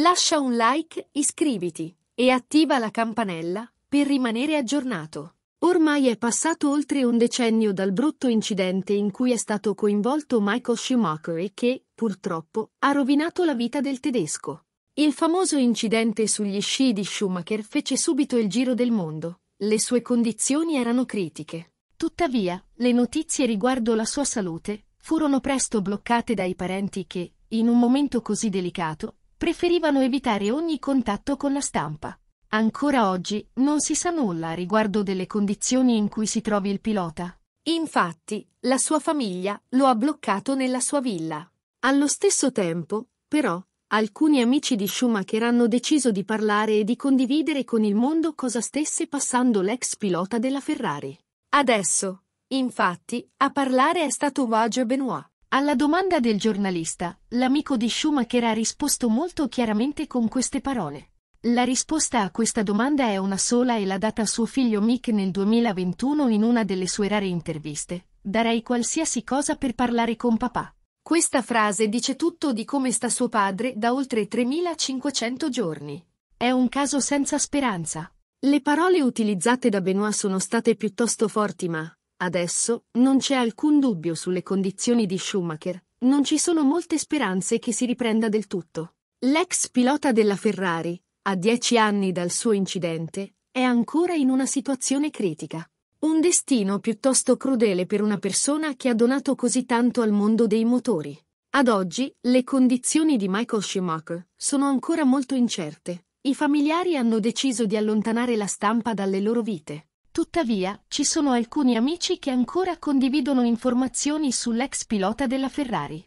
Lascia un like, iscriviti e attiva la campanella per rimanere aggiornato. Ormai è passato oltre un decennio dal brutto incidente in cui è stato coinvolto Michael Schumacher e che, purtroppo, ha rovinato la vita del tedesco. Il famoso incidente sugli sci di Schumacher fece subito il giro del mondo. Le sue condizioni erano critiche. Tuttavia, le notizie riguardo la sua salute furono presto bloccate dai parenti che, in un momento così delicato, preferivano evitare ogni contatto con la stampa. Ancora oggi non si sa nulla riguardo delle condizioni in cui si trovi il pilota. Infatti, la sua famiglia lo ha bloccato nella sua villa. Allo stesso tempo, però, alcuni amici di Schumacher hanno deciso di parlare e di condividere con il mondo cosa stesse passando l'ex pilota della Ferrari. Adesso, infatti, a parlare è stato Roger Benoit. Alla domanda del giornalista, l'amico di Schumacher ha risposto molto chiaramente con queste parole. La risposta a questa domanda è una sola e l'ha data suo figlio Mick nel 2021 in una delle sue rare interviste. Darei qualsiasi cosa per parlare con papà. Questa frase dice tutto di come sta suo padre da oltre 3500 giorni. È un caso senza speranza. Le parole utilizzate da Benoit sono state piuttosto forti ma, Adesso, non c'è alcun dubbio sulle condizioni di Schumacher, non ci sono molte speranze che si riprenda del tutto. L'ex pilota della Ferrari, a dieci anni dal suo incidente, è ancora in una situazione critica. Un destino piuttosto crudele per una persona che ha donato così tanto al mondo dei motori. Ad oggi, le condizioni di Michael Schumacher sono ancora molto incerte. I familiari hanno deciso di allontanare la stampa dalle loro vite. Tuttavia, ci sono alcuni amici che ancora condividono informazioni sull'ex pilota della Ferrari.